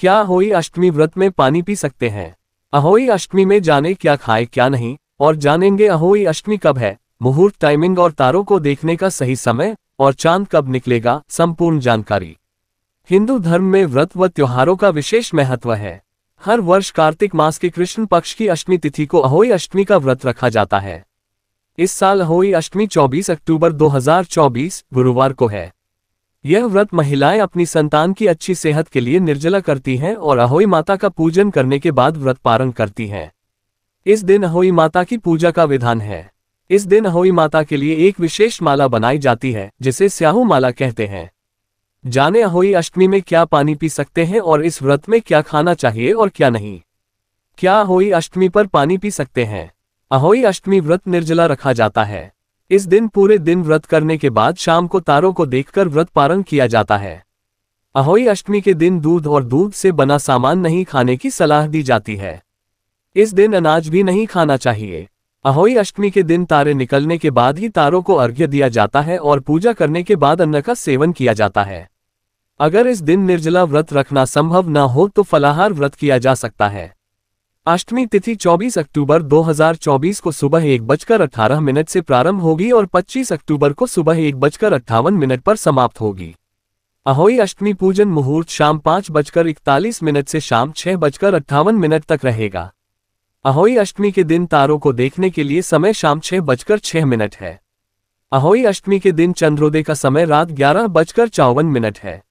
क्या होई अष्टमी व्रत में पानी पी सकते हैं अहोई अष्टमी में जाने क्या खाए क्या नहीं और जानेंगे अहोई अष्टमी कब है मुहूर्त टाइमिंग और तारों को देखने का सही समय और चांद कब निकलेगा संपूर्ण जानकारी हिंदू धर्म में व्रत व त्योहारों का विशेष महत्व है हर वर्ष कार्तिक मास के कृष्ण पक्ष की अष्टमी तिथि को अहोई अष्टमी का व्रत रखा जाता है इस साल अहोई अष्टमी 24 अक्टूबर 2024 गुरुवार को है यह व्रत महिलाएं अपनी संतान की अच्छी सेहत के लिए निर्जला करती हैं और अहोई माता का पूजन करने के बाद व्रत पारण करती हैं इस दिन अहोई माता की पूजा का विधान है इस दिन अहोई माता के लिए एक विशेष माला बनाई जाती है जिसे स्याहू माला कहते हैं जाने अहोई अष्टमी में क्या पानी पी सकते हैं और इस व्रत में क्या खाना चाहिए और क्या नहीं क्या अहोई अष्टमी पर पानी पी सकते हैं अहोई अष्टमी व्रत निर्जला रखा जाता है इस दिन पूरे दिन व्रत करने के बाद शाम को तारों को देखकर व्रत पारण किया जाता है अहोई अष्टमी के दिन दूध और दूध से बना सामान नहीं खाने की सलाह दी जाती है इस दिन अनाज भी नहीं खाना चाहिए अहोई अष्टमी के दिन तारे निकलने के बाद ही तारों को अर्घ्य दिया जाता है और पूजा करने के बाद अन्न का सेवन किया जाता है अगर इस दिन निर्जला व्रत रखना संभव न हो तो फलाहार व्रत किया जा सकता है अष्टमी तिथि 24 अक्टूबर 2024 को सुबह एक बजकर अठारह मिनट से प्रारंभ होगी और 25 अक्टूबर को सुबह एक बजकर अट्ठावन मिनट पर समाप्त होगी अहोई अष्टमी पूजन मुहूर्त शाम पाँच बजकर इकतालीस मिनट से शाम छह बजकर अट्ठावन मिनट तक रहेगा अहोई अष्टमी के दिन तारों को देखने के लिए समय शाम छह बजकर छह मिनट है अहोई अष्टमी के दिन चंद्रोदय का समय रात ग्यारह बजकर चौवन मिनट है